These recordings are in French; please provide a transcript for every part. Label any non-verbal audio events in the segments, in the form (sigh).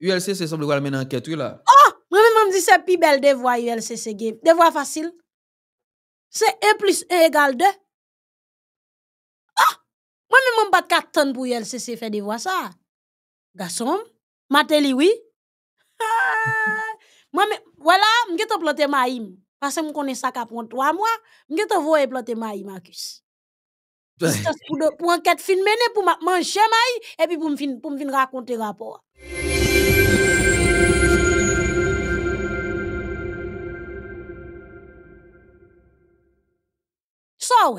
Ü elci se semlou gwa almen anket ou la. Oh! Mwame mwen di se pi bel de vou ay ou elci se gen. De vou a fasil. Se e plus e egal ah! ah! m'm (laughs) de. Oh! Mwame mwen bat kat ton pou ou elci se fè de vou a sa. Gason. Mateli oui. Mwame, wala, mwen ge te plote ma im. Pase mwen konen sa ka pon 3 mwa, mwen ge te vou e plote ma im akus. Pwen ket fin mwene pou manche ma im, et pi pou mwine rakonte rapor.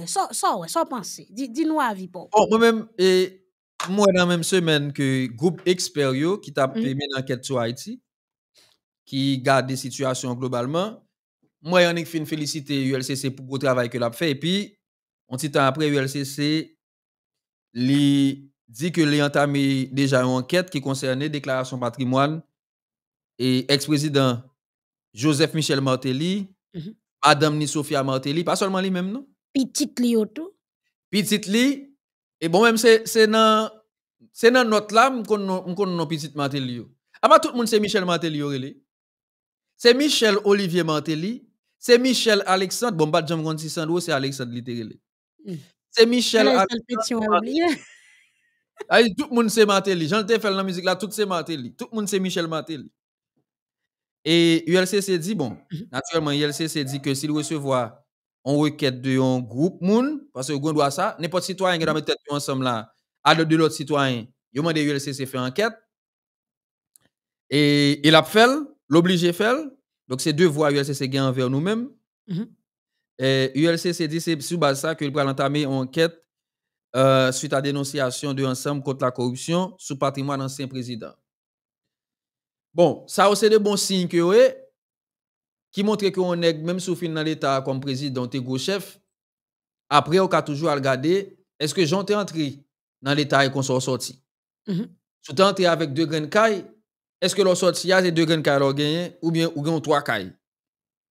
so ouais so penser dis nous avis pour oh, moi même et moi même semaine que groupe experio qui t'a fait mm. une enquête sur Haïti qui garde des situations globalement moi on est félicité féliciter ULCC pour le travail que l'a fait et puis un petit temps après ULCC dit que les entamé déjà une enquête qui concernait déclaration patrimoine et ex-président Joseph Michel Martelly, mhm. Adam ni Sofia Martelly, pas seulement lui-même, non? Petit li tout. Petit li. Et bon, même c'est dans c'est dans notre là qu'on qu'on Petit Ah Ama tout le monde c'est Michel Matélio. C'est Michel Olivier Martelly, c'est Michel Alexandre, bon pas de jambe si c'est Alexandre Litérelé. C'est hmm. Michel Alexandre. Hein. (laughs) tout le monde c'est Martelly. J'en faire fait la musique là, tout c'est Martelly. Tout le monde c'est Michel Martelly. Et ULCC dit, bon, hmm. naturellement, ULCC dit que s'il recevoir on requête de un groupe moun, parce que vous doit ça, n'importe citoyen qui doit mettre tête ensemble là, à de l'autre citoyen, il l'ULCC ULCC faire enquête. Et il a fait, l'obligé fait. Donc c'est deux voies ULCC gagne envers nous-mêmes. Mm -hmm. Et ULCC dit c'est sous base ça qu'il va entamer une enquête euh, suite à dénonciation de ensemble contre la corruption sous patrimoine ancien président. Bon, ça aussi de bons signes que avez, qui montre qu'on est, même si dans l'État comme président, et gros chef, après, on a toujours à regarder, est-ce que j'en entré dans l'État et qu'on s'en sorti? -hmm. entré avec deux grandes cailles, est-ce que l'on sorti, a deux grandes cailles gagné, ou bien ou gagne trois cailles?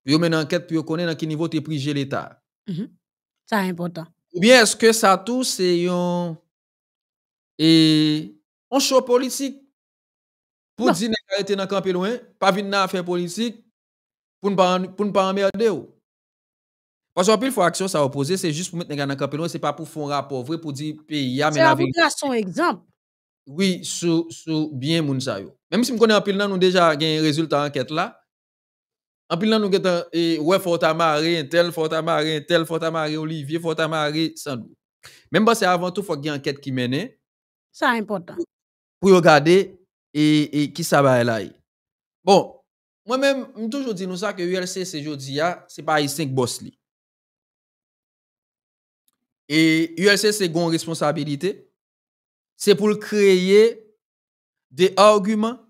Puis on met une enquête, puis on connaît dans quel niveau tu es pris l'État. Mm-hmm. Ça est important. Ou bien est-ce que ça tout, c'est un... Et show politique pour dire été dans le camp loin, pas venir dans faire politique, pour ne pas, pour ne pas emmerder. Parce qu'en il faut action, ça opposé, c'est juste pour mettre les gars dans le camp, c'est pas pour faire un rapport vrai, pour dire pays, mais la vie C'est son exemple. Oui, sur, sur bien moun sa yo. Même si connaissons en pile nous déjà un résultat enquête là. En pile nous avons et eh, ouais, faut tel, faut tel, faut Olivier, faut amarrer, sans doute. Même parce avant tout, faut qu'il y ait enquête qui mène. Hein. Ça important. Pour regarder, et, et qui ça va là. Bon, moi-même, je dis toujours nous ça que l'ULC, c'est jeudi, c'est pas les 5 boss. Et l'ULC, c'est une responsabilité. C'est pour créer des arguments.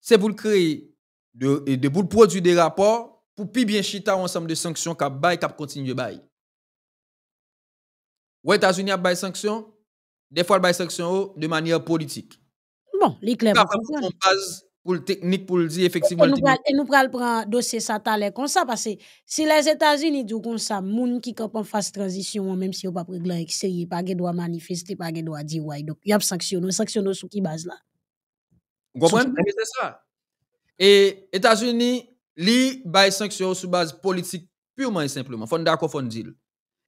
C'est pour créer de, de e, pour produire des rapports pour plus bien chita ensemble de sanctions qui ont qui continué à Les États-Unis ont des sanctions, des fois ils ont sanctions de manière politique. Bon, les clés pour technique, pour le dire effectivement. Et, nous prenons le dossier ça comme ça, parce que si les États-Unis disent comme ça, moun qui campe en phase transition, même si on pas pris blanc extérieur, pas de droit manifester, pas de droit dire ouais. Donc, il y a sanctionné, sanctionné sur qui base là. Vous comprenez? C'est ça. Et États-Unis, li bay sanction sur base politique purement et simplement. Fond d'accord, fon deal.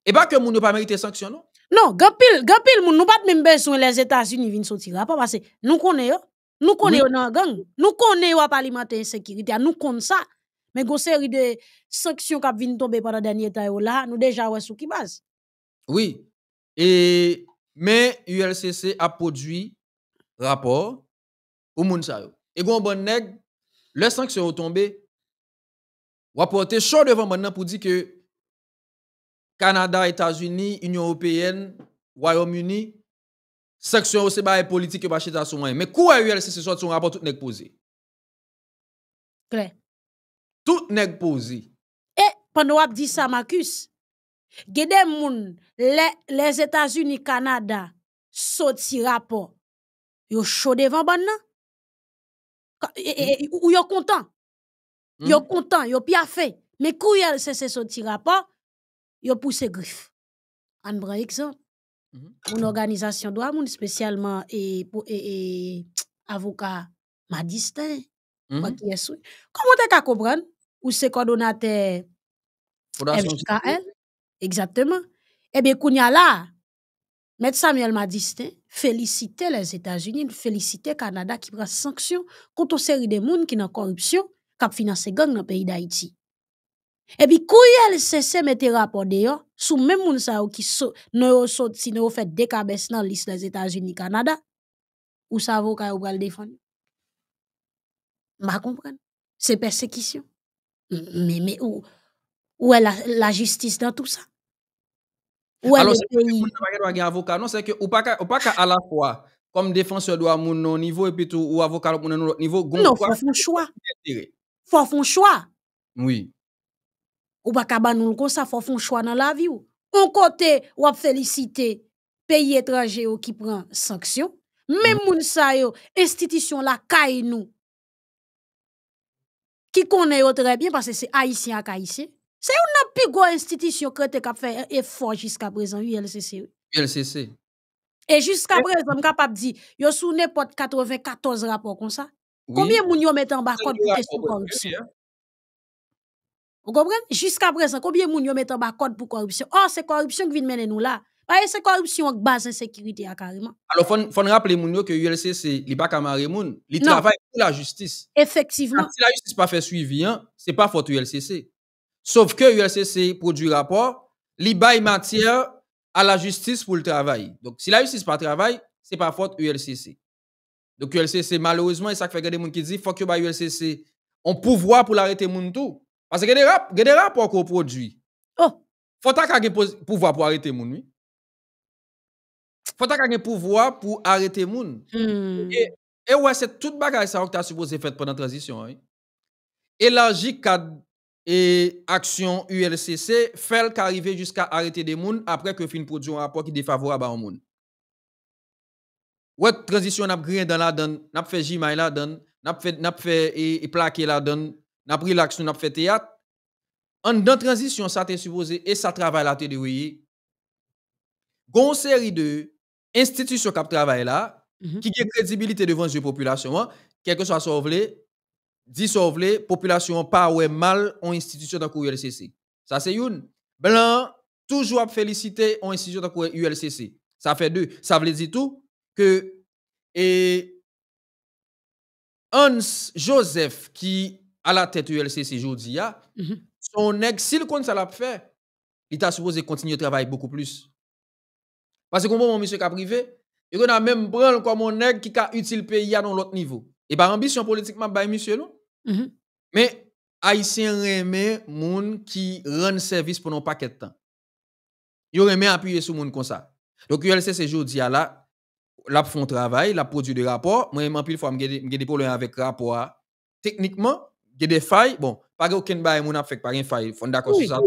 Et pas que moun ne pas mérité sanction, non? Non, gampil, gampil, moun nous pas même besoin les États-Unis viennent sortir. Pas parce que nous connaissons. Nous connaissons la gang. Nous connaissons et la sécurité, Nous connaissons ça. Mais une série sanctions qui viennent tomber pendant dernier temps là, nous déjà est sous qui base. Oui. mais l'ULCC a produit rapport au ça. Et bon bon nèg, le tombées. est tombé. Ou chaud devant maintenant pour dire que Canada, États-Unis, Union Européenne, Royaume-Uni, Seksyon ou se ba e politik yo bache ta sou mwenye. Mè kou wè e yon sese sou apot tout nèk pouzi? Kler. Tout nèk pouzi. E, pand wak di sa makus. Gede moun, les Etats-Unis Kanada sou ti rapot yo chodevan ban nan? E, e, ou yo kontan? Hmm? Yo kontan, yo pya fe. Mè kou wè yon sese sou ti rapot, yo pouse grif. An brè ek zan. Une mm-hmm. organisation doit, mon spécialement et, avocat Madistin. Mm-hmm. Comment tu as comprendre Où c'est coordonnateur FKL Exactement. Eh bien, a là, M. Samuel Madistin félicite les États-Unis, félicite le Canada qui prend sanction contre une série de monde qui dans corruption, qui finance gang dans le pays d'Haïti. E pi kou yè lè sè sè mè tè rapò dè yon, sou mè moun sa yon ki sou, nou yon sot, si nou yon fè dekabès nan liste lè Etats-Unis Kanada, ou sa avokal ou brè lè defon. Mè a kompren. Se persekisyon. Mè mè ou, ouè la justice nan tout sa. Ouè lè... Ou pa ka alapwa, kom defonsoy do a moun nou nivou, epitou ou avokal non, ou moun nou nivou, nou fò fon chwa. Fò fon chwa. Moui. Ou baka banoun kon sa fò fon chwa nan la vi ou. On kote wap felicite peyi etraje ou ki pren sanksyon. Mè mm. moun sa yo institisyon la kay nou ki konè yo trè bie parce se aisyen ak aisyen. Se yo nan pi gwa institisyon kre te kap fè e, e fò jiska prezen ULCC. E jiska prezen m kap ap di yo sou ne pot 94 rapò kon sa. Koumye moun yo metan bakon pou testou kon. ULCC ya. Vous comprenez? Jusqu'à présent, combien de gens mettent en bas code pour corruption? Oh, c'est corruption qui vient mener nous là. C'est c'est corruption qui base insécurité à hein, carrément. Alors, il faut, rappeler que l'ULCC, c'est n'est pas moun. Il travaille pour la justice. Effectivement. Si la justice pas fait suivi, hein, n'est pas faute l'ULCC. Sauf que l'ULCC produit rapport, il bail matière à la justice pour le travail. Donc, si la justice pas ce n'est pas faute l'ULCC. Donc, l'ULCC, malheureusement, il ça fait que des gens qui disent, faut que ait bah, un pouvoir pour arrêter moun tout. Parce que des rapports des rapports qu'on produit. Il oh. Faut ta un pouvoir pour arrêter moun, Il Faut ta un pouvoir pour arrêter les hmm. gens. Et, ouais, c'est tout le ça que tu as supposé faire pendant la transition, hein. Et la et action ULCC fait qu'arriver jusqu'à arrêter des gens après que fin produit un rapport qui défavorable à moun. Ouais, transition n'a rien dans la donne, n'a fait Il la donne, n'a fait n'a fait et, plaqué plaquer la donne a pris l'action, nous fait théâtre. En dans transition, ça supposé et ça travaille là, t'es y Gon série de institutions qui travaillent là, mhm. qui ont crédibilité devant une population, hein. quel que soit sauvé, dit la population pas ou mal en institution dans le ULCC. Ça c'est une. Blanc, toujours féliciter en institution dans le ULCC. Ça fait deux. Ça veut dire tout que et Hans Joseph qui à la tête ULC aujourd'hui, mm -hmm. son nèg, s'il compte ça l'a fait, il t'a supposé continuer de travailler beaucoup plus. Parce que moi, mon monsieur a privé, il a même branle comme un nègre qui a utile pays à l'autre niveau. Et eh par ben, ambition politique, bah monsieur non. Mm -hmm. Mais Haïtien remet moun qui rend service pendant un paquet de temps. Ils remet appuyer sur moun comme ça. Donc ULCC aujourd'hui là, la font travail, la produit des rapports. Moi, même pile fois, j'ai des problèmes avec rapport. Techniquement, il y a des failles, bon, pas de qu'il n'y ait pas de failles, il faut d'accord sur ça.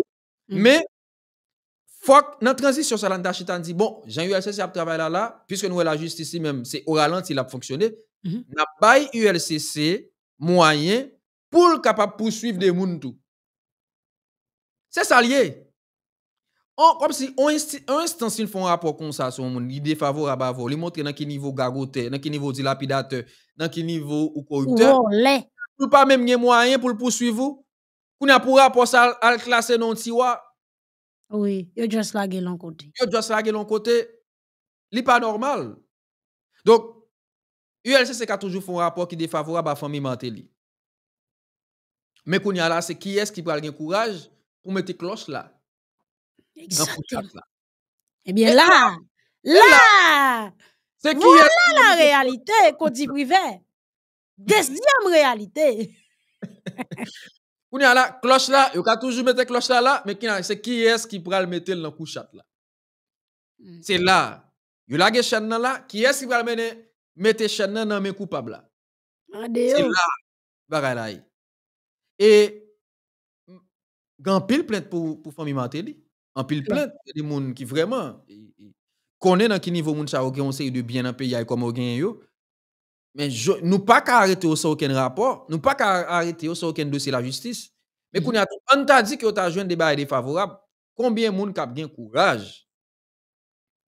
Mais, il faut que, dans la transition bon d'achat, il y ait un travail là là puisque nous avons e la justice même, c'est au ralenti a fonctionné. Il y a moyen pour capable poursuivre des tout C'est ça lié. Comme si, un instant, ils font un rapport comme ça, ils défavorent à Bavour, ils montrent qu'il y dans quel niveau garoté, un niveau dilapidateur, un niveau corrupteur ne pas même les moyens pour le poursuivre. Qu'on a pour rapport ça à classer non tiwa, Oui, yo juste la l'en côté. Yo juste la l'en côté. Li pas normal. Donc ULCC a toujours fait un rapport qui est défavorable à la famille Mantelli. Mais qu'on y a là, c'est qui est-ce qui va le courage pour mettre cloche là? Exactement. Eh bien là, là, là, là c'est qui voilà la réalité, qu'on dit privé. Deuxième réalité. Vous la cloche là, vous a toujours mettre cloche là là, mais c'est qui est-ce qui pourra le mettre dans couchat là hmm. C'est là. Vous avez la chaîne là, qui est-ce qui pourra le mettre chaîne dans mes coupables là C'est là Et une pile plainte pour pour famille Martelly, en pile pleine. il des gens qui vraiment connaissent dans quel niveau gens ça ont sait de bien dans pays comme ont yo mais je, nous pas qu'à arrêter aucun rapport, nous pas qu'à arrêter aucun dossier la justice. Mais mm-hmm. quand on t'a dit que tu joué un débat défavorable, combien de monde eu le courage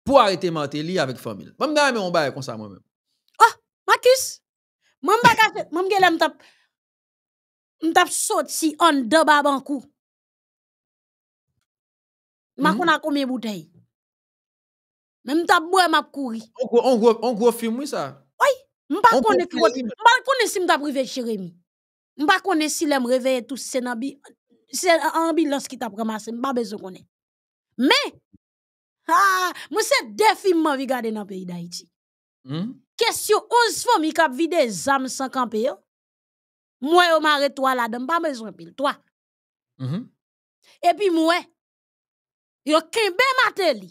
pour arrêter Martelly avec famille. Même d'ailleurs, on bail comme ça moi-même. Oh, Marcus, moi me faire, un, moi m'tap sorti en faire, babankou. Ma a combien bouteille. Même ta boire m'a couri. On gros on on gros film ça. Oui. Mpa kone si mta prive chere mi. Mpa kone si lem reveye tout senan bi, senan bi lans ki ta premasen, mpa bezon kone. Me, mwen se defi mman vi gade nan peyi da iti. Hmm? Kestyon 11 fòm i kap vide zanm sankan peyo, mwen yo mare to ala dan mpa bezon pil toa. Hmm? E pi mwen, yo kembe mwate li,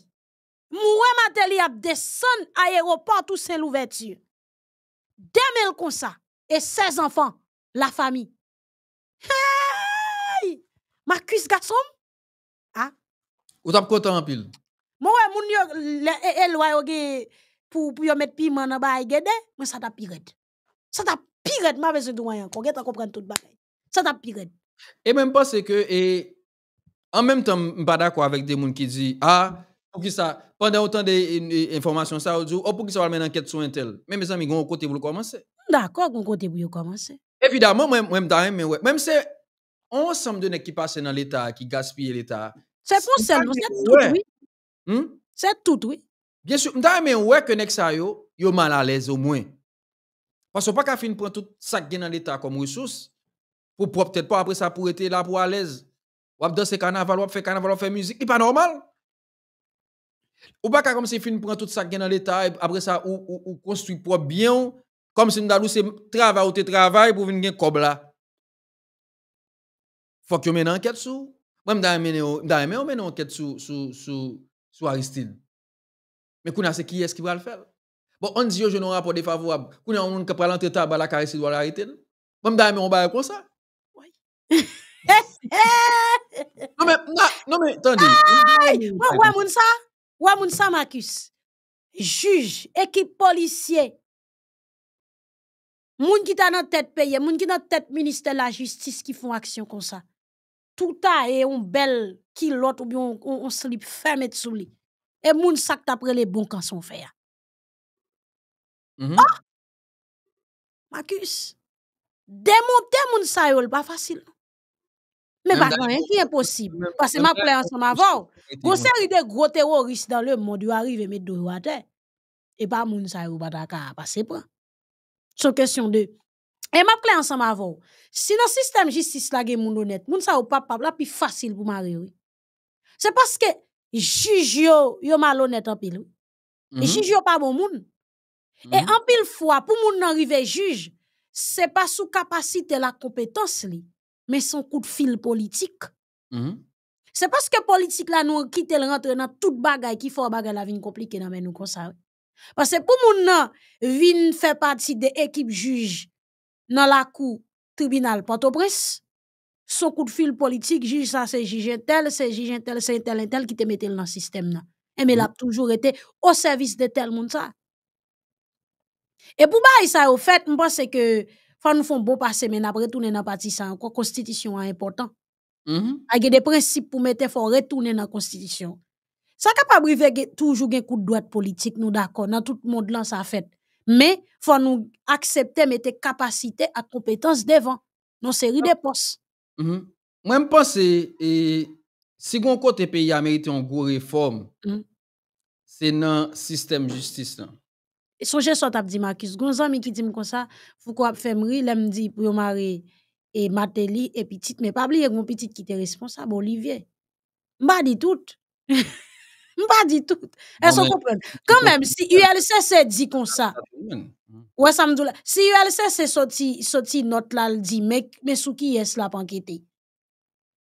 mwen mwate li ap desen ayeroport ou sen louveti yo. 2000 comme ça, et 16 enfants, la famille. Hey! Ma cuisse garçon? Ah? Ou t'as content en pile? Moi, moun yo, éloigné eh, eh, pour pour mettre piment dans bail gede, mais ça t'a pire. Ça t'a pire, ma besoin de moyen, qu'on gèt comprendre tout bagaille. Ça t'a pire. Et même parce que et en même temps, je suis pas d'accord avec des gens qui disent Ah, pour qui ça, pendant autant d'informations, ça, on dit, pour qui ça va mener enquête sur un tel. Mais mes amis, on côté pour commencer. D'accord, vous côté pour commencer. Évidemment, moi, moi, même, ouais. Même c'est ensemble de nèg qui passent dans l'État, qui gaspillent l'État. C'est pour ça, c'est tout, oui. Hmm? C'est tout, oui. Bien sûr, m'ta mais ouais que nèg ça yo, yo mal à l'aise au moins. Parce que pas qu'à fin prendre tout ça qui dans l'État comme ressource pour peut-être pas après ça pour être là pour à l'aise. Ou dans ces carnaval, ou faire carnaval, ou faire musique, n'est pas normal. Ou ba ka kom se fin pou an tout sa gen an leta apre sa ou konstruy pou an bian kom se nou dalou se trav a ou te travay pou ven gen kob la. Fok yo men an ket sou. Mwen mda mè ou men an ket sou sou Aristide. Mwen kouna se ki es ki pral fel. Bon, an diyo jenon apou de favo kouna an moun kap pral an te tab ba la karisi dwa l'Aritide. Mwen mda mè ou baye kon sa. Woy. Non mwen, non mwen, ton di. Woy, woy moun sa. Ou a moun sa, Makis, juj, ekip polisye, moun ki ta nan tet peye, moun ki nan tet minister la justis ki fon aksyon kon sa. Touta e yon bel ki lot ou bi yon slip fermet sou li. E moun sakta pre le bon kanson feya. Ah! Makis, demonte moun sa yon, ba fasil. Mais pas rien qui est possible. Parce que ma claire ensemble avant. Vous série des gros terroristes dans le monde, vous arrivez mettent deux à terre. Et pas moun sa ou pas passer c'est une question de. Et ma claire ensemble avant. Si dans le système de justice, est gen moun honnête, moun sa ou pas pas la plus facile pour marier. C'est parce que juge yo, yo malhonnête en pile. Les juges mhm. Juge yo pas bon moun. Et mhm. en pile fois, pour moun n'arriver juge, c'est pas sous capacité la compétence li mais son coup de fil politique. Mm-hmm. C'est parce que politique là nous quitte le rentre dans toute bagaille qui fait bagaille la vie compliquée dans nous comme ça. Parce que pour moun vin fait partie de l'équipe juge dans la cour tribunal Port-au-Prince. Son coup de fil politique, juge ça c'est juge tel, c'est juge tel, c'est tel tel qui te mette dans le système Et eh, mais il a mm-hmm. toujours été au service de tel monde ça. Et pour ça au fait, je pense que faut nous faire bon passé, mais après retourner dans la partie ça. Encore, la constitution est importante. Mm-hmm. Il y a des principes pour mettre, faut retourner dans la constitution. Ça peut pas toujours un coup de droite politique, nous d'accord, dans tout le monde, ça a fait. Mais faut nous accepter, mettre capacité et compétence devant dans série de postes. Mm-hmm. Moi, je pense que si que côté pays a mérité une grosse réforme, mm. c'est dans le système de justice songez soit t'as dit Marcus Gonzan qui dit comme ça faut qu'on fasse mari pour mari et Matéli et petite mais pas oublier mon petite qui était responsable Olivier m'a dit tout m'a dit tout est-ce qu'on quand même si ULCC dit comme ça ouais ça me si ULCC sorti sorti notre là dit mais sous qui est ce la panquette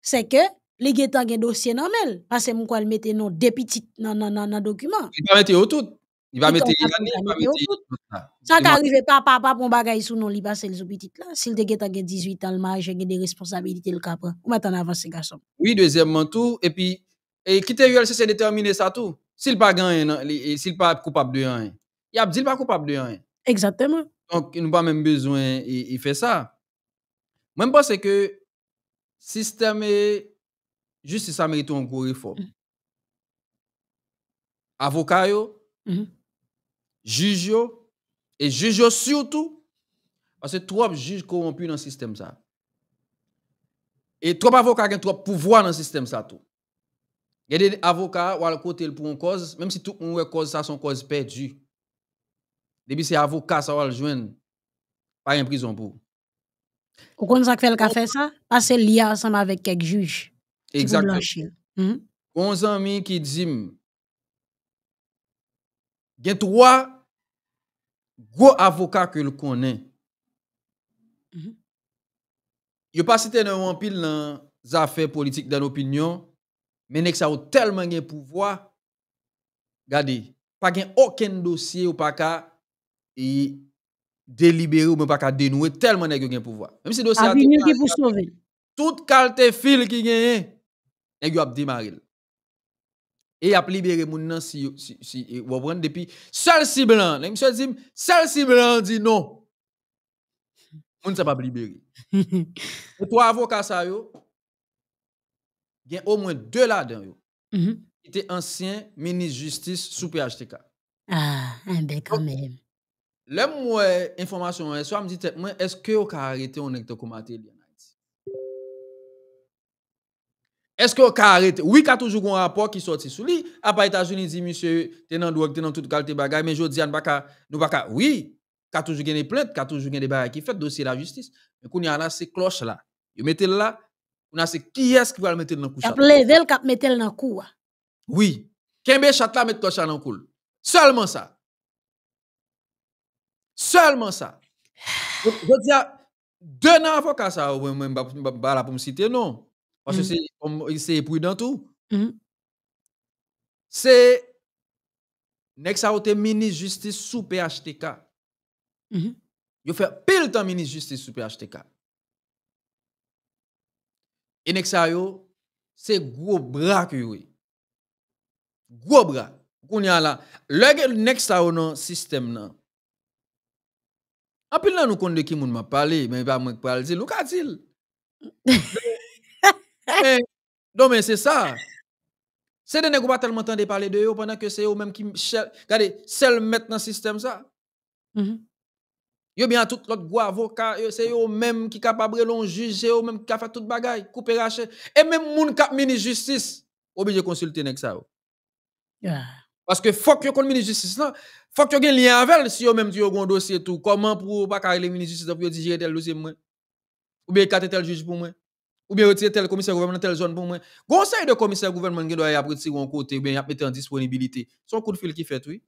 c'est que les gars ont un dossier normal. Parce que je vais mettre nos deux petites dans le document. Il va mettre tout. Il va mettre Ça t'arrive pas, papa, pour bagaille sous non, il passe les petites là. S'il te gagne 18 ans, le a des responsabilités, le hein. en Ou maintenant, avance, garçon. Oui, deuxièmement, tout. Et puis, et quitter ULC, c'est déterminer ça tout. S'il pas gagne, s'il pas coupable de rien. Il a dit pas coupable de rien. Exactement. Donc, il n'a pas même besoin, il fait ça. Moi, je pense que système justice mérite un gros réforme. Mm. Avocat, Mm juge et juge surtout, parce que trop juges corrompus dans le système ça. Et trop avocat qui ont trop pouvoir dans le système ça tout. Il y a des avocats ou côté pour une cause, même si tout le monde cause ça, son cause perdue. Depuis c'est avocat, ça va le joindre. Pas en prison pour. Ou qu'on ça fait le café ça? c'est lié ensemble avec quelques juges. Exactement. Mm -hmm. On ami qui dit, il y a trois gros avocat que le connaît. Mm-hmm. Je ne pas citer en pile dans les affaires politiques, dans l'opinion, mais nek ça a tellement de pouvoir. Regardez, pas gen aucun dossier ou pas ka et délibéré ou pas ka dénouer tellement de pouvoir. Même si dossier a qui toute Tout fil qui gagne, nèg yo a démarrer et à libérer moun nan si si si ou e, prendre depuis seul si blanc les monsieur dit seul si blanc dit non moun sa pas libérer (laughs) et trois avocats ça yo y a au moins deux là-dedans yo mm-hmm. qui mm étaient anciens ministres justice sous PHTK ah hein, ben quand même le moi information soit me dit moi est-ce que vous arrêté on est comme Est-ce qu'on a arrêté? Oui, a toujours un rapport qui sorti sous lui. Après, les États-Unis, disent, monsieur, es dans le es dans toute qualité bagaille, mais je dis, nous pas Oui, a toujours des plaintes, a toujours des bagailles qui fait, dossier la justice. Mais qu'on y a là, ces cloches là. Vous mettez là, on a c'est qui est-ce qui va le mettre dans le cou? Il a mettez mettre dans le cou. Hein. Oui. Qui chat là, mettre dans le cou. Seulement ça. Seulement ça. Je, dis, deux ans avant ça, je ne vais pas pour me citer, non. Wache se, yon se epuy dan tou. Hmm. Se, nek sa yo te mini justice sou PHTK. Hmm. Yo fe pil tan mini justice sou PHTK. E nek sa yo, se gwo brak yoy. Gwo brak. Koun yon la, lege nek sa yo nan sistem nan. A pil nan nou konde ki moun ma pale, men va mwen pale, zil ou ka zil? Bè. non, mais c'est ça. C'est des nègres pas tellement de parler de eux pendant que c'est eux-mêmes qui. Regardez, seul mettent dans le système ça. Mm-hmm. Yo bien tout l'autre avocat, c'est eux mêmes qui capable de juger, eux mêmes qui fait tout toute bagaille, couper rachet Et même moun cap ministre justice, obligé de consulter nek ça. Ah. Parce que faut que le ministre justice là, faut que un lien avec si eux mêmes tu un dossier tout, comment pour pas carrer le ministre justice pour dire tel dossier moi. Ou bien quatre tel juge pour moi. Ou bien retirer tel commissaire gouvernement dans telle zone pour moi. Conseil de commissaire gouvernement qui doit y retirer un côté, ou bien y a mettre en disponibilité. c'est un coup de fil qui fait, oui.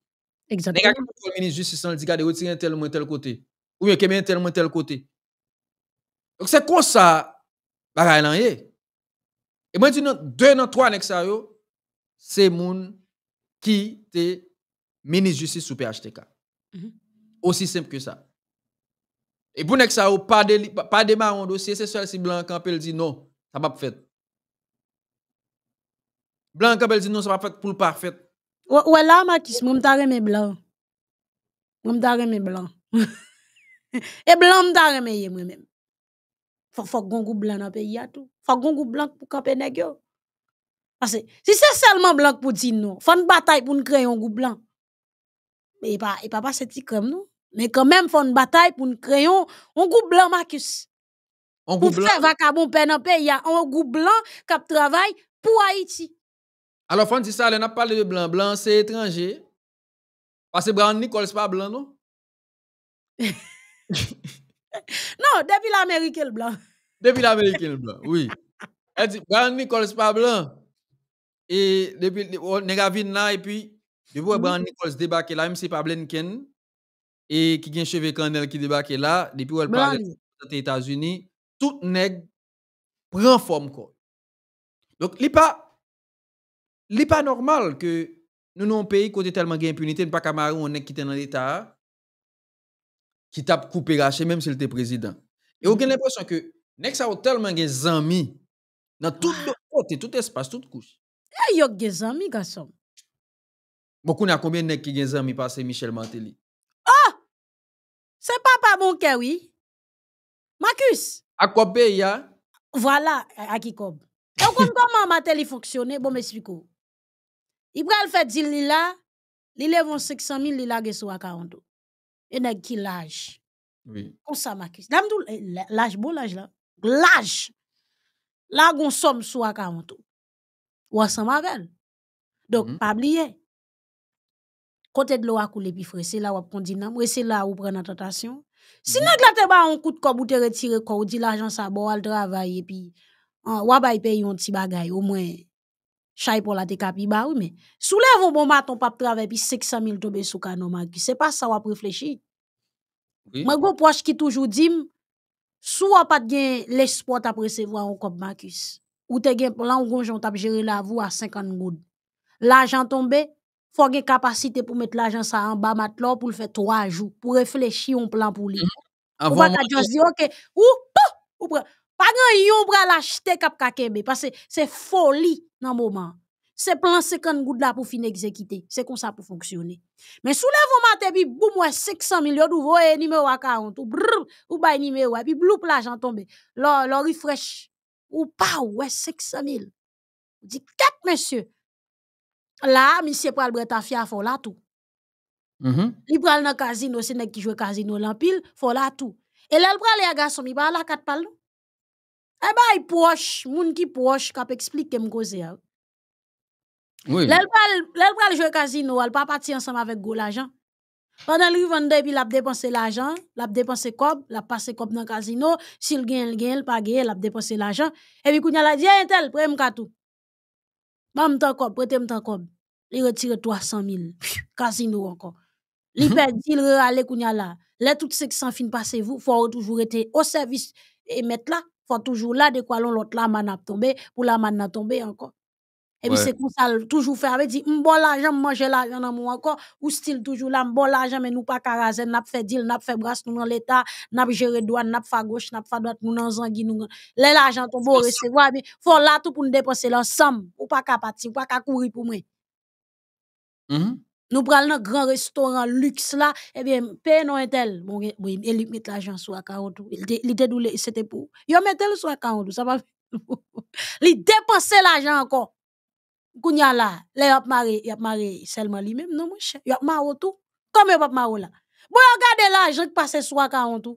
Exactement. Le ministre justice, on retirer un tel, tel côté. Ou bien, qu'il tel, tel côté. Donc, c'est quoi ça, bagaille hein. Et moi, je dis, deux, dans trois, c'est moun qui est ministre justice sous PHTK. Mhm. Aussi simple que ça. E pou nek sa ou pa de maron dosye, se swel si blan kapel di nou, sa pa pfet. Blan kapel di nou, sa pa pfet pou l'parfet. Ouè la, Matisse, moun ta reme blan. Moun ta reme blan. (laughs) E blan moun ta reme ye mwen men. Fok fok gongou blan apè yato. Fok gongou blan pou kapen e gyo. Si se selman blan pou di nou, fon batay pou nkren yon gou blan. E, e pa pa seti krem nou. Mais quand même, font une bataille pour nous créer un groupe blanc, Marcus. Un groupe blanc. il y a un groupe blanc qui travaille pour Haïti. Alors, font dire ça, elle n'a parlé de blanc. Blanc, c'est étranger. Parce que Brand Nicole, n'est pas blanc, non? (laughs) non, depuis l'Amérique, le blanc. Depuis l'Amérique, le blanc, oui. Elle dit, Brand pas blanc. Et depuis, on oh, est là, et puis, je vois mm Nichols débarqué. là, même si c'est pas Blenken et qui gagne cheveux cannelle qui débarque là, depuis où parle des États-Unis, tout nèg prend forme quoi. Donc, li pas, pas normal que nous nous un pays qui a tellement d'impunité, nous pas camarade, on est qui dans l'État, qui tape coupé raché, même s'il était président. Et mhm. on a l'impression que nous avons tellement amis dans ah. tout le côté, tout espace, toute couche. Eh, il y a des amis, garçon. Beaucoup n'a combien de qui des amis passé Michel Mantelli? Se papa bon kèwi. Makis. A kòpè ya? Vwala, a ki kòp. Yon kon kòp man matè li foksyonè, bon mè spikou. Ibrel fèd zil li la, li levon seksan min li lage sou akaronto. E neg ki laj. Oui. Kon sa makis. Damdou laj, bo laj la. Laj! Lagon som sou akaronto. Ou asan magal. Dok mhm. pabliye. Quand de l'eau a coulé puis frère, c'est là où on conduit c'est là où prend la tentation. Si mhm. nan glate ba un coup de corps ou te retirer corps, ou dit l'argent ça bon al travail et puis hein, ou va payer un petit bagage au moins chay pour la te kapi ba oui mais soulève un bon maton pas travail puis 500 000 tomber sous canon magi. C'est pas ça ou réfléchir. Oui. Moi gros proche qui toujours dit soit pas pas gagner l'espoir de resevwa un kop Marcus. Ou te gain plan ou gonjon tap gérer la voix à 50 goud. L'argent tombe, faut une capacité pour mettre l'argent ça en bas matelot pour le faire trois jours, pour réfléchir un plan pour lui. Mhm. On va juste OK, ou, ou, pas grand yon bra l'acheter cap kakembe, parce que c'est folie dans moment. C'est plan 50 gouttes là pour finir exécuter. C'est comme ça pour fonctionner. Mais soulève matin, puis boum, 500 millions, ou voyez numéro 40, ou brrr, ou bay numéro, puis bloup l'argent tombe. là refresh, ou pas, ouais, 500 000. Dit, quatre, monsieur, La, misye pral breta fya fò la tou. Li pral nan kazino, se nek ki jwe kazino lan pil, fò la tou. E lèl pral yagason, mi ba la kat pal nou? E ba yi pwosh, moun ki pwosh, kap eksplik kem goze a. Lèl pral jwe kazino, al pa pati ansam avek go la jan. Panan li vande, pi lap depanse la jan, lap depanse kob, lap pase kob nan kazino, si l gen l gen, l pa gen, lap depanse la jan. E bi kounya la diye entel, pre m katou. Ma encore prete m kop. Li retire 300 000. Kasino encore. Li mhm. perdi, il re kounya la. Le tout 500 fin passez vous, faut toujours être au service et mettre là. Faut toujours là, de quoi l'autre la man a tombé, pour la man a tombé encore. Et puis, c'est comme ça, toujours faire. avec dit, bon l'argent, manger l'argent dans mon encore. Ou style toujours là, bon l'argent, mais nous pas caraser, n'a fait deal, n'a fait brasse, nous dans l'État, n'a géré douane, n'a fait gauche, n'a fait droite, nous dans zangi, nous. l'argent, on va recevoir, mais faut là tout pour nous dépenser l'ensemble. Ou pas qu'à partir, ou pas qu'à courir pour moi. Mm-hmm. Nous prenons un grand restaurant luxe là, eh et bien, paye non un tel. Bon, eh, il met l'argent sur la Il était doulé, c'était pour. Il met l'argent sur la carotte, ça va. (laughs) Il dépensait l'argent encore. Koun ya la, le yap mare, yap mare selman li mem, non monshe. Yap mare ou tou, kome yap mare ou la. Bo yon gade la, jok pase swa ka ontou.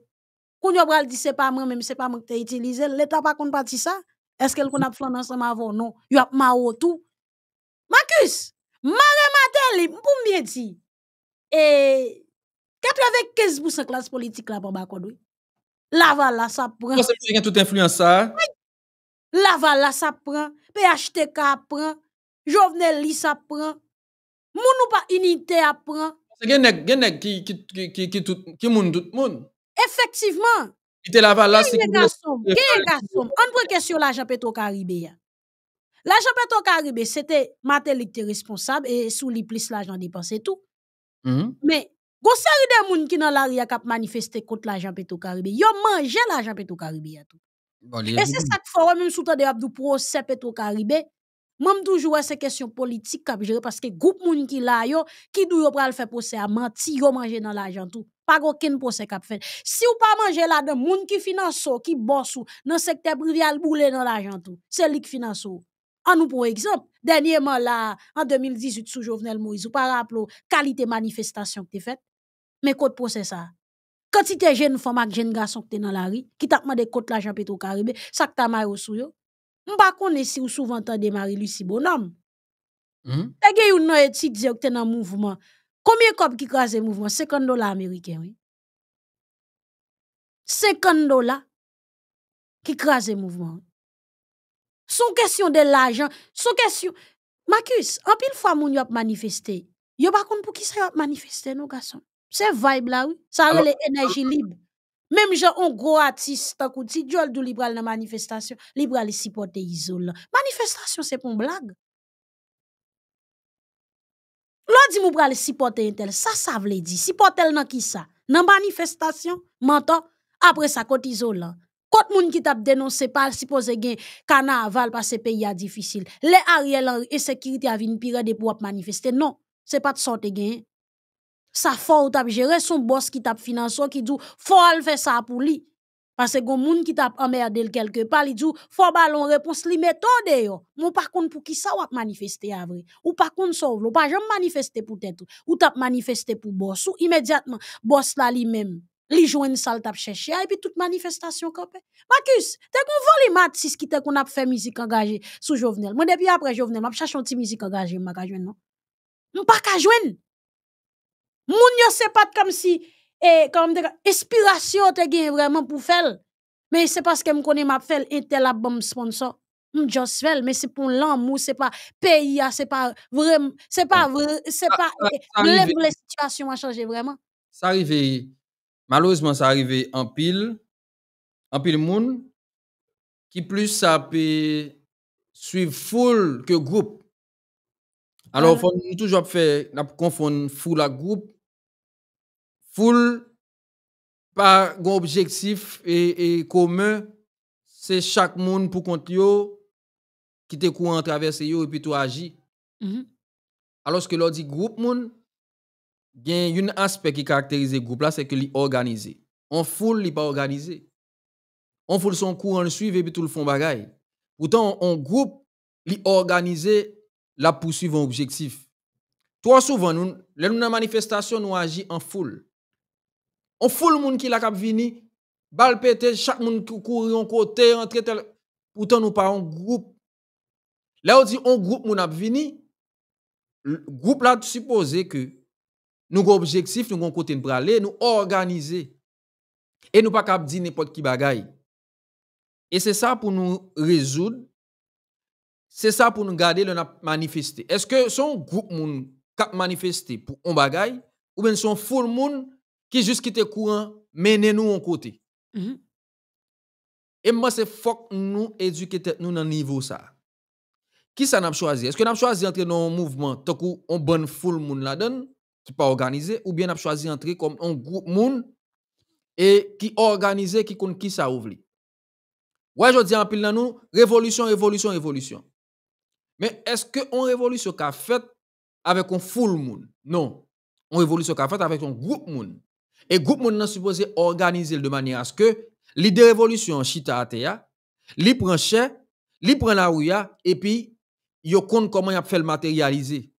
Koun yo bral di se pa mwen, mwen se pa mwen te itilize, le ta pa kon pati sa. Eske l kon ap flanansan mavo, non. Yap mare ou tou. Makis, mare mater li, mpoum biye di. E, kato yave kez bousan klas politik la pa bako do. La va la, sa pran. Mwen se mwen gen tout influencer. La va la, sa pran. Pe achete ka pran. Jovenel Lis apprend. Moun pas unité apprend. C'est genèk, nèg qui qui qui qui tout qui moun tout moun. Effectivement. Il te la là c'est qui garçon. Gen garçon. On prend question l'argent Petro-Caribé. Hein. L'argent Petro-Caribé c'était Matel qui était responsable et sous li plus l'argent dépensé tout. Mm-hmm. Mais Gon y de moun ki nan la ria kap manifeste contre la peto karibé. Yo mange l'ajan peto caribé hein, et c'est ça que faut même sous de Abdou pro se pétro-caribé. Même toujours c'est une question politique, parce que groupe moun qui là, qui dou yo pral faire procès à mentir, yo manger dans l'argent tout. Pas aucun procès Si fait. Si ou pas manger là de moun qui finance qui bosse ou, dans secteur privé, al boule dans l'argent tout. C'est lui qui finance En nous, pour exemple, dernièrement là, en 2018, sous Jovenel Moïse, ou par rapport qualité manifestation que t'es fait. Mais quoi de procès ça? Quand tu t'es jeune femme avec jeune garçon que t'es dans la rue, qui t'a demandé quoi de l'argent pétro-caribé, ça que t'as maillot sou Mpa kon esi ou souvantan de Marie-Lucie Bonhomme. Hmm? Ege yon nou et si dize ou ten an mouvouman. Komiye kop ki krasen mouvouman? Sekon dola Ameriken, wè. Sekon dola ki krasen mouvouman. Sou kèsyon de l'ajan. Sou kèsyon... Makis, an pil fwa moun yop manifesté. Yopakon pou ki sa yop manifesté nou gason? Se vibe la wè. Sa wè ah. le enerji lib. Mèm jè, on gro ati stakouti, diol dou libra li nan manifestasyon, libra li sipote izola. Manifestasyon se pon blag. Lò di mou bra li sipote yon tel, sa sa vle di. Sipote el nan ki sa? Nan manifestasyon? Manta? Apre sa, kot izola. Kot moun ki tap denonse, se pa sipose gen, kana aval pa se pe ya difisil. Le ariè lor, e sekiriti avin pire non, de pou ap manifesté. Non, se pa te sote gen. Sa fò ou tap jere son bòs ki tap finanso ki djou fò al fè sa pou li. Pase gò moun ki tap amèr del kelke pali djou fò balon repons li metò de yo. Mwen pa koun pou ki sa wak manifeste avre. Ou pa koun sou, mwen pa jom manifeste pou tètou. Ou tap manifeste pou bòs. Ou imediatman bòs la li mèm. Li jwen sal tap chèchè a, e pi tout manifestasyon kapè. Maküs, te kon vò li mat si skite kon ap fè mizik angaje sou jovenel. Mwen depi apre jovenel, ap chachon ti mizik angaje mwa ka jwen nan. Mwen pa ka jwen. Moun yo se pas comme si, et comme inspiration te vraiment pour faire. Mais c'est parce que me connais m'a fait était la sponsor. Je just mais c'est pour l'amour, c'est pas pays, c'est pas vraiment, c'est pas vrai, c'est pas la situation a changé vraiment. Ça arrive malheureusement ça arrive en pile en pile moun qui plus ça peut suivre foule que groupe. Alors il ah. faut toujours faire confondre foule à groupe foule par un objectif et, e commun, c'est chaque monde pour compte yo qui te courant en traverser yo et puis tu agis. Mhm. Alors que l'on dit groupe monde, il y a un aspect qui caractérise le groupe là, c'est que est organisé. On foule, il pas organisé. On foule son courant en le suit et puis tout le fond bagaille. Pourtant, en groupe, il organisé, la poursuivre un objectif. Toi, souvent, nous, dans manifestation, nous agissons en foule. On fout le monde qui la cap vini, Bal pété, chaque monde qui courir en côté, on tel. Pourtant, nous parlons groupe. Là, on dit on groupe moun ap vini. Le groupe là, supposé que nous avons objectif, nous avons côté de aller, nous organiser. Et nous pas cap dire n'importe qui bagaille. Et c'est ça pour nous résoudre. C'est ça pour nous garder le manifester. Est-ce que son groupe moun cap manifesté pour on bagaille ou bien son full moun qui juste qui te courant, menez nous mhm. en côté. Et moi, c'est fuck nous éduquer nous dans niveau ça. Qui ça n'a choisi? Est-ce que n'a choisi d'entrer dans un mouvement, tant qu'on bonne foule moun la qui pas organisé, ou bien n'a choisi d'entrer comme un groupe moun et qui organisé, qui compte qui ça ouvre? Ouais, je dis en pile dans nous, révolution, révolution, révolution. Mais est-ce que on révolution qu'a fait avec un full moun? Non. On révolution a fait avec un groupe moun. Et groupe moun nan supposé organiser de manière à ce que l'idée révolution chita atea, li prend cher, li prend la ouya, et puis yo compte comment y a fait le matérialiser.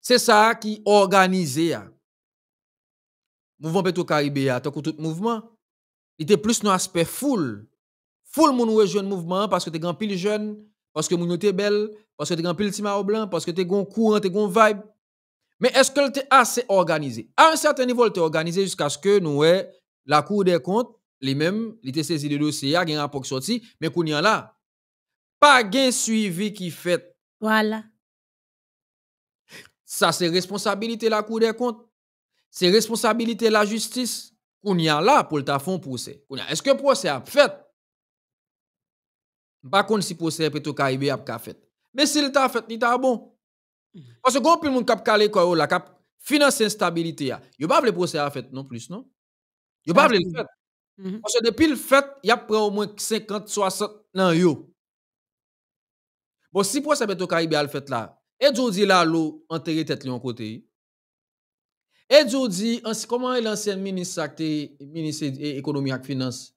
C'est ça qui organise hein. Le Mouvement Petro-Caribéen, tant que tout mouvement, il était plus dans aspect full. Full moun jeune mouvement hein, parce que t'es grand pile jeune, parce que moun était belle, parce que t'es grand pile tima blanc, parce que t'es gon courant, t'es gon vibe. Mais est-ce qu'elle était assez organisé À un certain niveau, elle était organisée jusqu'à ce que nous, eh, la Cour des comptes, les même il était de de dossier, il y a un rapport qui sorti, mais qu'on y a là. Pas de suivi qui fait. Voilà. Ça, c'est responsabilité la Cour des comptes. C'est responsabilité la justice. Qu'on y a là pour le un procès. Est-ce que le procès a fait? Pas si le procès plutôt caribé a fait. Mais s'il t'a fait, il t'a bon. Pwase goun pil moun kap kale kwa yo la kap Finansi instabilite ya Yo bab le proses a fet non plis non Yo bab le fet Pwase depil fet yap pre ou mwen 50-60 nan yo Bon si proses beto kari be al fet la E djou di la lo Enteri tet li an kote E djou di Koman e lansyen minis akte Minis ekonomi ak finans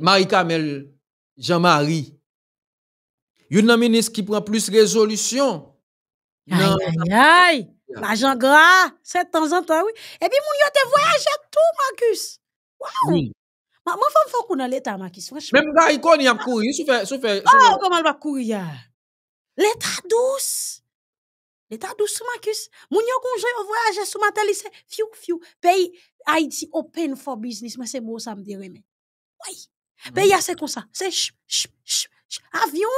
Mari Kamel, Jean-Marie Yon nan minis ki pren plus rezolusyon Aïe, aïe, aïe. L'argent bah, gras, c'est de temps en temps, oui. Et puis, mon yo te voyage tout, Marcus. Waouh. Oui. Ma, ma femme faut qu'on a l'état, Marcus, franchement. Même gars, il connaît, il souffre. Oh, comment elle va courir? L'état douce. L'état douce, Marcus. Mon yo congé au voyage sous matin, il fiu, fiu. Pays Haïti open for business, mais c'est beau, ça me dit, mais. Oui. Mm. Pays, c'est comme ça. C'est chp, chp, avion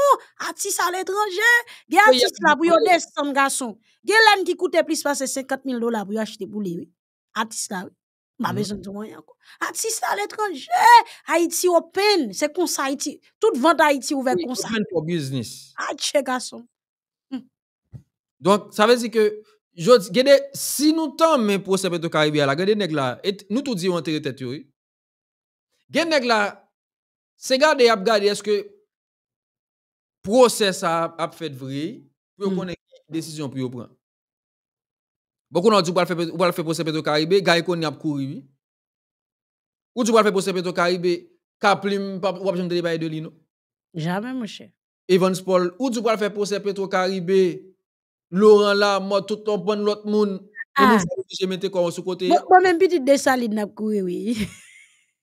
artiste à l'étranger l'étranger, artiste la pour yo mm. à l'étranger, gen à plus koute à l'étranger, 50.000 à pour acheter à l'étranger, artiste à l'étranger ma à l'étranger, moyen à à l'étranger, à l'étranger, open, c'est l'étranger, Haïti. tout vente Haïti à ça Open for business. Ah, hum. Donc, ça veut dire à jodi, si nous t'en pour ces sepe to la, gede la, et, disons se est-ce que process ça a fait vrai pour hmm. qu'on ait décision pour prendre. Beaucoup n'ont dit qu'on va le faire procès Petro Caribé, gars qu'on a couru. Ou tu vas le faire procès Petro Caribé, Kaplim, ou pas de débat de Lino. Jamais, mon cher. Evans Paul, ou tu vas le faire procès Petro Caribé, Laurent là, moi, tout ton ah. bon l'autre monde. Ah. Je mettais quoi sur côté. Bon, même petite dessaline n'a couru, oui.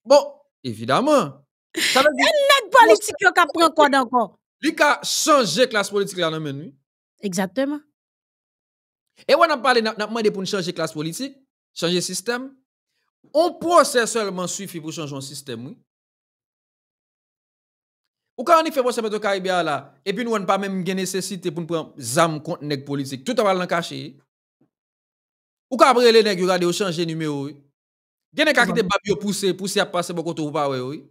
Bon, évidemment. Ça veut (laughs) dire. Un politique qui a pris encore encore. Lui a changé classe politique là dans Exactement. Et on a parlé, de de demandé pour changer classe politique, changer système. On peut seulement suffit pour changer un système, oui. Ou quand on fait procès avec le Caribéa là, et puis nous n'avons pas même nécessité pour prendre armes contre nek politique, tout à l'heure caché. Ou quand après les changé vous regardez, numéro, oui. Gen nek a Babio pousser, pousser à passer beaucoup de temps, oui.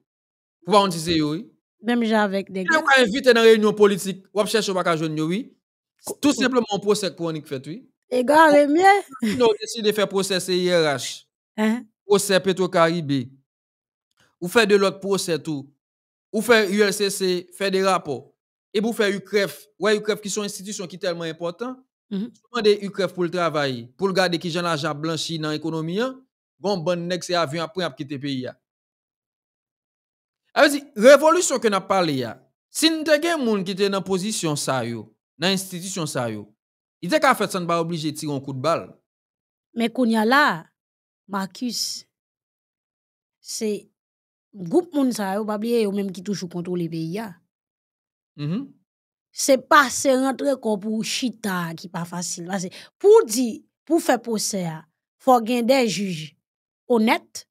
Pour pas disait. oui. Même j'ai avec des gars. Tu invité dans une réunion politique, ou chercher pas jeune oui. Tout simplement un procès chronique fait oui. Et gars, les miens. Non, décide de faire procès CIRH. Hein? Procès Petro-Caribé. Ou faire de l'autre procès tout. Ou faire ULCC, faire des rapports. Et pour faire UCREF, ouais, UCREF qui sont institutions qui sont tellement importantes, Mm -hmm. des UCREF pour le travail, pour le garder qui j'en l'argent blanchi dans l'économie, hein. bon, bon, next, c'est avion après, quitter le pays. Hein. A vezi, revolusyon ke na pale ya, si nte gen moun ki te nan posisyon sa yo, nan institisyon sa yo, i dek a fet san ba oblije ti yon kout bal. Me konya la, Marcus, se, goup moun sa yo, babye yo menm ki toujou kontou li beya, mhm. se pase rentre kon pou chita ki pa fasil. Po di, po fe pose ya, fo gen de juj, onet,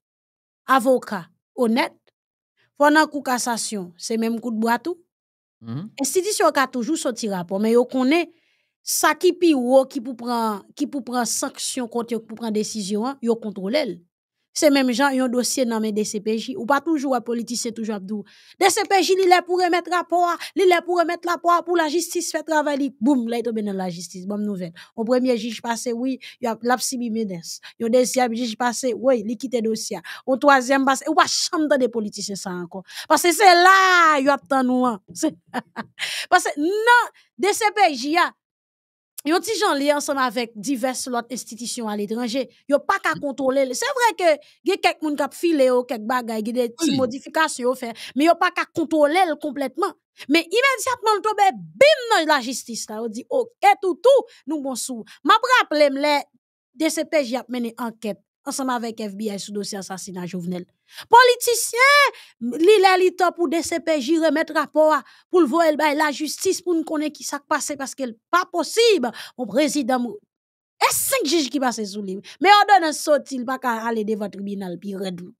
avoka, onet, pendant coup cassation, c'est même coup de bois tout. Mm-hmm. Institution qui a toujours sorti rapport, mais yo connaît ça qui pi qui pour prendre qui pour prendre sanction contre pour prendre décision, hein, yo contrôle elle c'est même gens un dossier dans mes DCPJ ou pas toujours un politicien toujours Abdou DCPJ il est pour remettre rapport il est pour remettre la poire pour la justice fait travail boum là il tombe dans la justice bonne nouvelle au premier juge passé oui il y a l'absibi menes au deuxième juge passé oui il quitte dossier au troisième passé ou pas chambre dans des politiciens ça encore parce que c'est là il y a tant nous (laughs) parce que non DCPJ Yon ti jan li ensemble avec diverses autres institutions à l'étranger. Yon pas qu'à contrôler. C'est vrai que yon kek moun kap file ou kek bagay, des petites modifications Mais fait, mais yon pas qu'à contrôler complètement. Mais immédiatement, le bim dans la justice là. dit, ok, tout, tout, nous bon sou. Ma brappe le DCPJ a mené enquête ensemble avec FBI sous dossier assassinat Jovenel. Politicien, li lè li pour DCP, DCPJ remettre rapport pour le voir ben, la justice pour nous connaître qui s'est passé parce qu'elle pas possible au président. a cinq juges qui passent sous lui. Mais on donne un saut, il aller devant le tribunal, puis redou.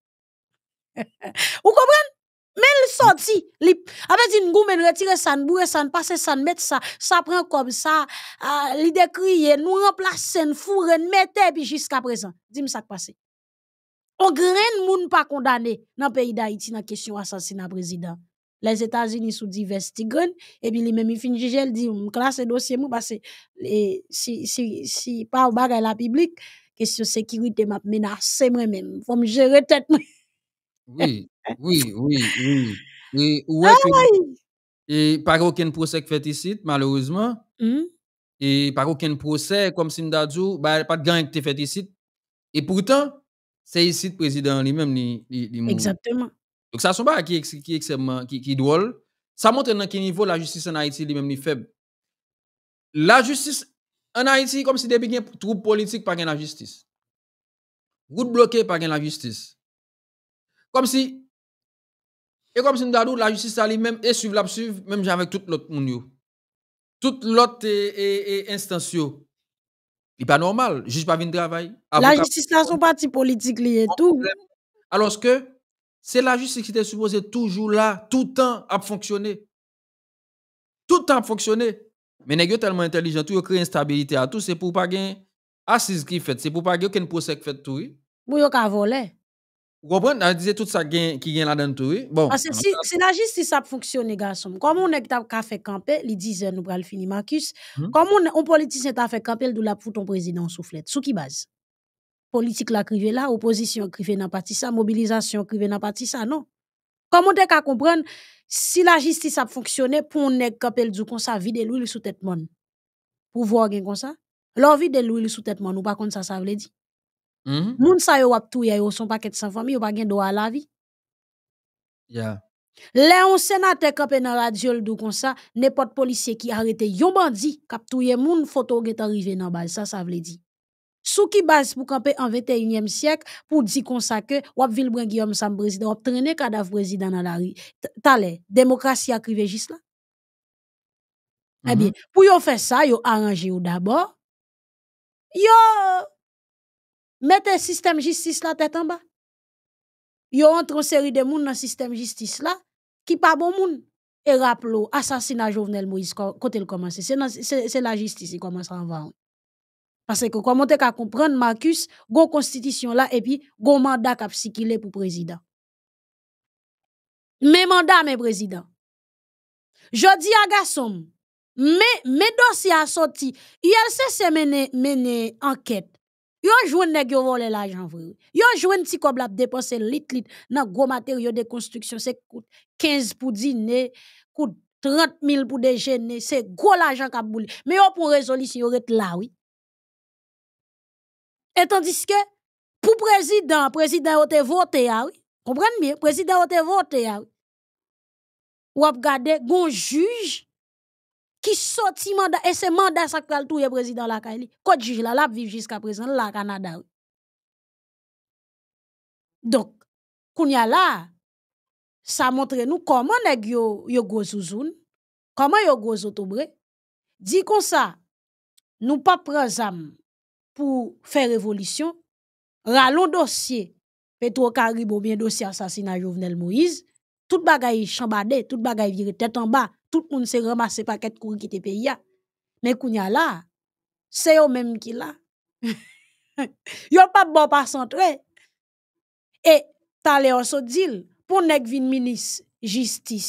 (laughs) Vous comprenez? Mais le sorti, il avec ah, ben, dit, nous, mais retirer ça, nous bourrer ça, nous passer ça, mettre ça, ça prend comme ça, euh, li décrier, nous remplacer, nous fourrer, nous mettre, puis jusqu'à présent. Dis-moi ce qui passé on graine moun pas condamné dans le pays d'Haïti dans question assassinat président. Les États-Unis sont divers et puis les mêmes fin jugé dit hum, classe dossier mou parce si si si pas au bagay la publique question sécurité m'a menacé moi-même. Faut me gérer tête Oui, oui, oui, oui. Et oui. et par aucun procès qui fait ici malheureusement. Hmm? Et par aucun procès comme Sindadou, bah pas de gang qui fait ici. Et pourtant c'est ici le président lui-même ni Exactement. Donc ça sont pas qui qui extrêmement qui, qui drôle. Ça montre dans quel niveau la justice en Haïti lui-même est faible. La justice en Haïti comme si depuis qu'il y a par politique pas la justice. Route bloquée pas la justice. Comme si et comme si nous avons la justice à lui-même et suivre la suivre même avec tout l'autre monde. Tout l'autre et, eh, et, eh, eh, n'est pas normal. Juge pas venir travailler. La justice là son parti politique lié tout. Alors que c'est la justice qui est supposée toujours là, tout le temps à fonctionner. Tout le temps à fonctionner. Mais pas tellement intelligent, tout crée instabilité à tout, c'est pour pas gagner assise qui fait, c'est pour pas gagner un procès qui fait tout. Pour yo ka voler. Vous comprenez? On disait tout ça qui vient là-dedans tout. Bon. Parce si, si la justice a fonctionné, garçon, comment on est hmm? qu'à fait camper, les 10 heures, nous le fini Marcus. Comment on, politicien t'a fait camper, le la pour ton président soufflette? Sous qui base? Politique la crivé là, opposition crivé dans parti ça, mobilisation crivé dans parti ça, non. Comment on est qu'à comprendre si la justice a fonctionné pour on est camper du comme ça, vide l'huile sous tête monde? Pour voir comme ça? L'envie de l'huile sous tête monde, ou pas comme ça, ça veut dire? Hmm? Moun sa yo wap touye yo son pa ket sa fami, yo pa gen do a la vi. Ya. Le yon senate kapen nan radyol dou konsa, nepot polisye ki arete yon bandi kap touye moun fotou get arrive nan bal. Sa, sa vle di. Sou ki bas pou kapen an 21e siyek pou di konsa ke wap Vilbran Guillaume san prezident, wap trene kadav prezident nan la ri. Tale, demokrasi akrive jis la. Mm-hmm. E bien, pou yon fe sa, yon aranje yon dabor. Yon... Mettez système justice la tête en bas. Yo entre une série de moun dans système justice là qui pas bon moun. Et rappelons, assassinat Jovenel Moïse, quand il commence, c'est la justice qui commence à envahir. Parce que comment tu qu'à comprendre, Marcus, go constitution là, et puis go mandat qui pour président. Mes mandats, mes présidents. Je dis à garçon, mes, mes dossiers sortis. sorti. ILC se mener mené enquête Yon jwen nek yo vole l'ajan vre. Yon jwen ti koblap depanse lit-lit nan gwo mater yo de konstruksyon. Se kout 15 pou dini, kout 30 mil pou dejeni. Se gwo l'ajan kabouli. Me yon pou rezoli si yon ret lawi. Etan diske, pou prezident, prezident yo te vote yawi. Ah Komprende mi? Prezident yo te vote yawi. Ah Wap gade, gon juj. qui sorti mandat, et c'est mandat ça qui le président la Kali. Quand juge la la vivre jusqu'à présent, la Canada. Donc, qu'on y a là, ça montre nous comment nèg yo yo gros souzoun, comment yo gros zotobre. Dit comme ça, nous pas prendre zam pour faire révolution, rallons dossier Petro ou bien dossier assassinat Jovenel Moïse, tout bagay chambade, tout bagay viré tête en bas, tout moun se ramase pa ket kou ki te pe ya. Men kou nya la, se yo menm ki la. (laughs) Yo pa bo pa sentwe. E, talè an so dil, pou nek vin minis, jistis,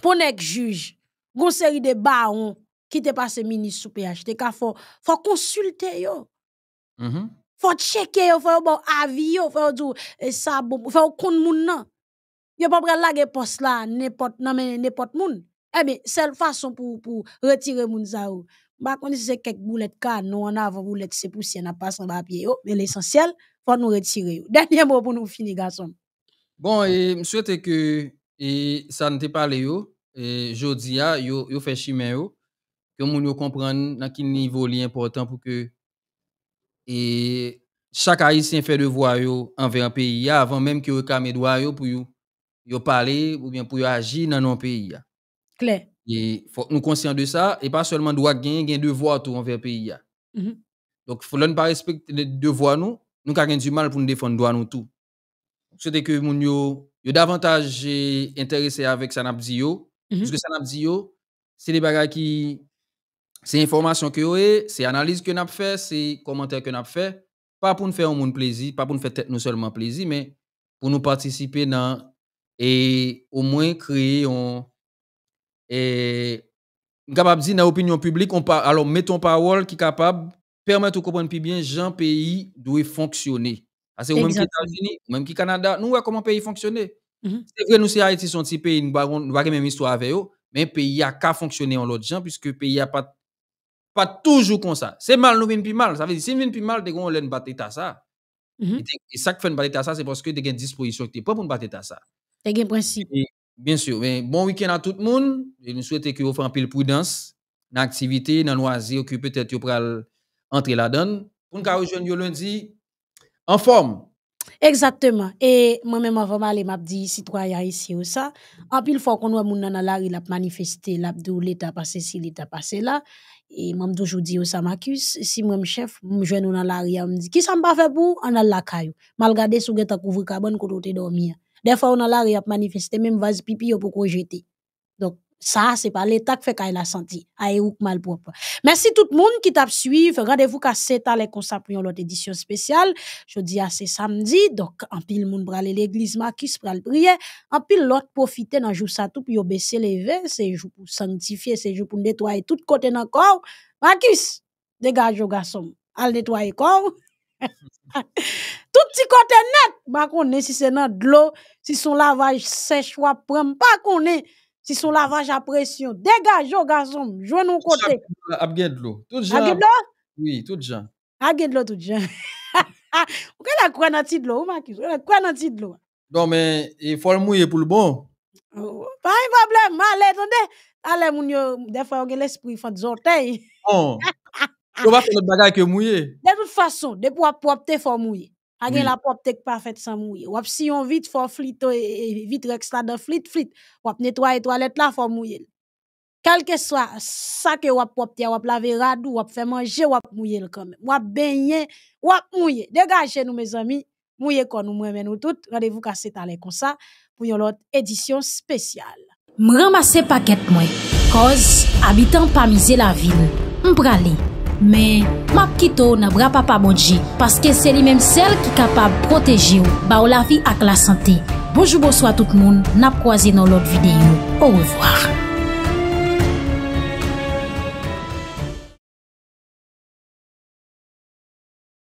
pou nek juj, goun seri de ba an, ki te pa se minis sou pe achete, ka fò konsulte yo. Mm-hmm. Fò cheke yo, fò yo bon avi yo, fò e yo kon moun nan. yo pas pas pas poste la n'importe n'importe men n'importe moun. Eh façon pour retirer moun ou. Ba vous avez nous n'a pas yo, de pas faut nous retirer. yo. nous (laughs) pour nous fini, mot Bon, nous souhaite que et ça ça pas pale yo, et jodi pas yo, yo yo, que moun yo comprendre quel niveau important pour que et chaque' haïtien fait envers yo un pays avant même que yo yo parler ou bien pour agir dans nos pays. Clair. Et faut nous conscients de ça et pas seulement droit gagner, gagner devoir tout envers pays. Donc, -hmm. Donc faut ne pas respecter les devoirs nous, nous avons du mal pour nous défendre droit nous tout. C'était que nous yo davantage intéressé avec ça n'a parce que ça n'a dit c'est des bagages qui c'est information que yo c'est analyse que n'a fait, c'est commentaires que n'a fait, pas pour nous faire un monde plaisir, pas pour nous faire seulement plaisir mais pour nous participer dans et au moins créer on et capable dire dans l'opinion publique on alors mettons parole qui capable permettre de comprendre plus bien gens pays doit fonctionner parce que même qui États-Unis même qui Canada nous voyons comment pays fonctionner mm-hmm. c'est vrai nous c'est Haïti son petit pays nous avons pas même histoire avec eux mais pays a qu'à fonctionner en l'autre gens puisque pays a pas pas toujours comme ça c'est mal nous vient plus mal ça veut dire si vient plus mal dès qu'on l'aime battre ça mm-hmm. Et ça fait battre ça, c'est parce que nous avons une disposition qui pas pour battre à ça. Te principe. Bien sûr. mais bon week-end à tout le monde. Je nous souhaite que vous fassiez un peu de prudence dans l'activité, dans loisir, que peut-être vous pourrez entrer là-dedans. Pour nous rejoindre lundi en forme. Exactement. Et moi-même, avant d'aller, m'a dit, citoyen ici ou ça, en pile faut qu'on voit moun la rue, l'a manifesté, l'a l'État passé si l'État passé là. Et moi, toujours dit, ça m'accuse. Si moi, chef, me suis dans la rue, me dit, qui ça m'a fait pour? On a la caillou. Malgré ce tu sous carbone couvre tu côté dormir. Des fois, on a la manifester, même vase pipi pour projeter. Donc, ça, c'est pas l'État qui fait qu'elle a senti. a ou mal propre. Merci tout le monde qui t'a suivi. Rendez-vous qu'à 7 ans, les pour l'autre édition spéciale. Je dis à c'est samedi. Donc, en pile, moun brale l'église Marcus pral prier. En pile, l'autre profite dans jour ça tout, puis baisser les vins. C'est jour pour sanctifier, c'est jour pour nettoyer tout côté dans corps. Marcus, dégage au garçon. Al nettoyer corps. Tout petit côté net, qu'on est si c'est dans de l'eau, si son lavage sèche ou à pas qu'on si son lavage à pression. Dégage, oh, garçon, joue nos côté. A bien euh, de l'eau. Tout de l'eau? Oui, tout le monde A bien de l'eau, tout (laughs) de l'eau. Vous avez quoi dans titre de l'eau, qui Vous avez quoi dans titre de l'eau? Non, mais il faut le mouiller pour le bon. Oh, pas de problème, allez, attendez. Allez, mon Dieu, des fois, on avez l'esprit, de faire des orteils. (laughs) vais va faire le que mouillé. De toute façon, de pouvoir propre faut mouiller. A la propre pas parfaite sans mouiller. Ou si on vite fort flito et euh, euh, vite extra de dans flit flit. Ou nettoyer toilette là faut mouiller. Quel que soit ça que ou propre, ou laver radou, ou faire manger, ou mouiller quand même. Ou baigner, ou mouiller. Dégagez nous mes amis. mouiller quand nous mwen nous tout. Rendez-vous c'est talé comme ça pour une autre édition spéciale. Ramasser paquet moi. Cause habitant pas miser la ville. aller. Men, map kito nan bra papa modji, paske se li menm sel ki kapab proteji ou, ba ou la fi ak la sante. Bojoubo swa tout moun, nan proazi nan lot videyo. Ouwevoar.